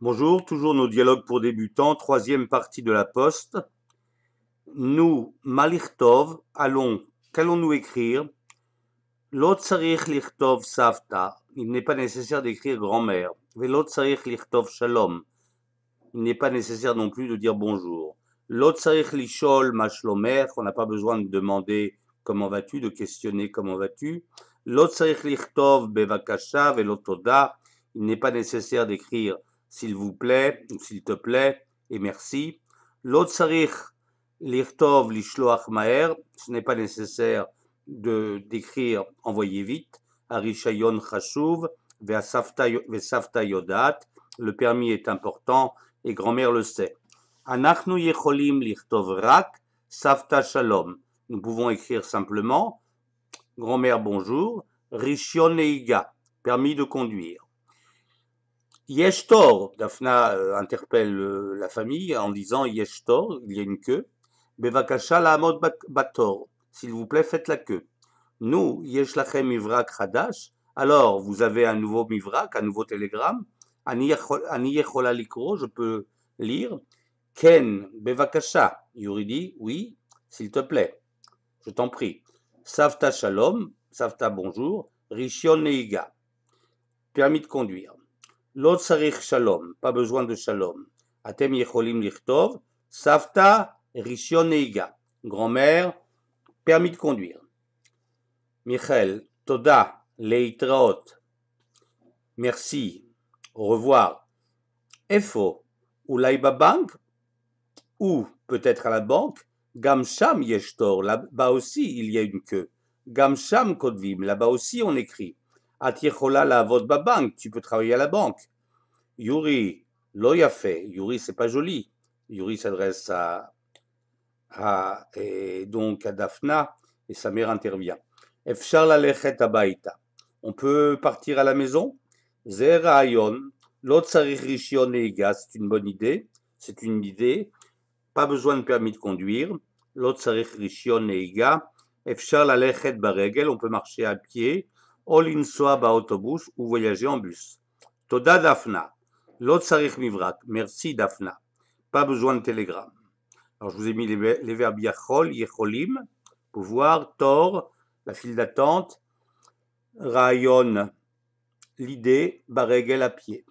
Bonjour, toujours nos dialogues pour débutants, troisième partie de la poste. Nous, Malichtov, allons, qu'allons-nous écrire il n'est pas nécessaire d'écrire grand-mère. Shalom, il n'est pas nécessaire non plus de dire bonjour. L'Otsarich Lishol on n'a pas besoin de demander comment vas-tu, de questionner comment vas-tu. il n'est pas nécessaire d'écrire s'il vous plaît, ou s'il te plaît, et merci. L'otsarich l'irtov, l'ishloach maher, ce n'est pas nécessaire de d'écrire envoyez vite. Arishayon chashuv, vesafta yodat, le permis est important et grand-mère le sait. Anachnu yecholim l'irtov rak, safta shalom. Nous pouvons écrire simplement grand-mère bonjour, Rishyon neiga, permis de conduire. Yesh Daphna euh, interpelle euh, la famille en disant Yesh Tor, il y a une queue. Bevakasha la Bator, s'il vous plaît, faites la queue. Nous, Yesh Lachem Mivrak Hadash, alors vous avez un nouveau Mivrak, un nouveau télégramme. Ani Likro, je peux lire. Ken Bevakasha, Yuri dit Oui, s'il te plaît, je t'en prie. Savta Shalom, Savta bonjour. Rishon Neiga, permis de conduire. L'otsarich shalom, pas besoin de shalom. Atem yecholim lichtov, safta rishon grand-mère, permis de conduire. Michel, toda leitraot, merci, au revoir. Efo, ou bank, ou peut-être à la banque, gamsham yeshtor, là-bas aussi il y a une queue. Gamsham kodvim, là-bas aussi on écrit. Atichola ah, oh la vodba bank, tu peux travailler à la banque. Yuri, Loya fait. Yuri, c'est pas joli. Yuri s'adresse à, à et donc à Daphna et sa mère intervient. Efshar la lechet abaita. On peut partir à la maison. Zerayon, l'autre eiga, c'est une bonne idée. C'est une idée. Pas besoin de permis de conduire. L'autre rishyon neiga. Efshar la lechet baregel. On peut marcher à pied à autobus ou voyager en bus. Toda Daphna, Lot mivrat. Merci Merci pas besoin de télégramme. Alors je vous ai mis les, verbes yachol, Yacholim, pouvoir, tor, la file d'attente, rayon, l'idée, baregel à pied.